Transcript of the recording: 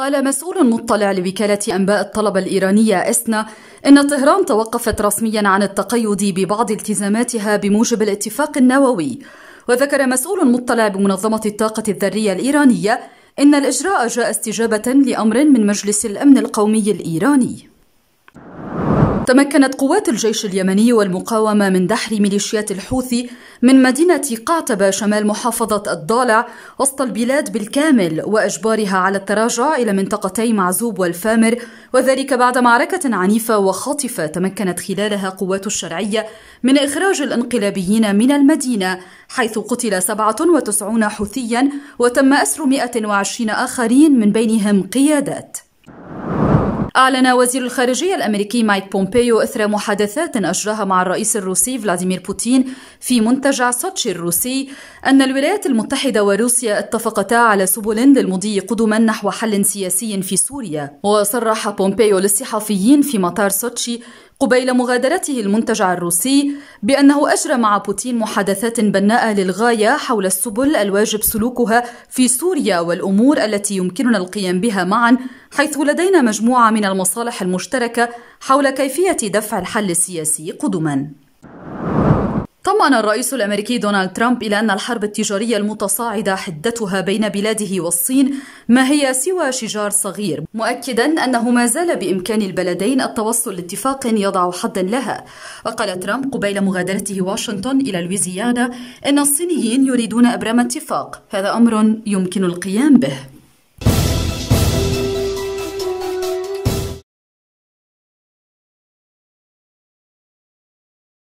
قال مسؤول مطلع لوكالة أنباء الطلبة الإيرانية إسنا إن طهران توقفت رسميا عن التقيد ببعض التزاماتها بموجب الاتفاق النووي وذكر مسؤول مطلع بمنظمة الطاقة الذرية الإيرانية إن الإجراء جاء استجابة لأمر من مجلس الأمن القومي الإيراني تمكنت قوات الجيش اليمني والمقاومة من دحر ميليشيات الحوثي من مدينة قعتبة شمال محافظة الضالع وسط البلاد بالكامل وإجبارها على التراجع إلى منطقتي معزوب والفامر وذلك بعد معركة عنيفة وخاطفة تمكنت خلالها قوات الشرعية من إخراج الانقلابيين من المدينة حيث قتل 97 حوثيا وتم أسر 120 آخرين من بينهم قيادات أعلن وزير الخارجية الأمريكي مايك بومبيو إثر محادثات أجراها مع الرئيس الروسي فلاديمير بوتين في منتجع سوتشي الروسي أن الولايات المتحدة وروسيا اتفقتا على سبل للمضي قدما نحو حل سياسي في سوريا وصرح بومبيو للصحفيين في مطار سوتشي قبيل مغادرته المنتجع الروسي بأنه أجرى مع بوتين محادثات بناءة للغاية حول السبل الواجب سلوكها في سوريا والأمور التي يمكننا القيام بها معا حيث لدينا مجموعة من المصالح المشتركة حول كيفية دفع الحل السياسي قدما طمأن الرئيس الامريكي دونالد ترامب الى ان الحرب التجاريه المتصاعده حدتها بين بلاده والصين ما هي سوى شجار صغير مؤكدا انه ما زال بامكان البلدين التوصل لاتفاق يضع حدا لها وقال ترامب قبيل مغادرته واشنطن الى لويزيانا ان الصينيين يريدون ابرام اتفاق هذا امر يمكن القيام به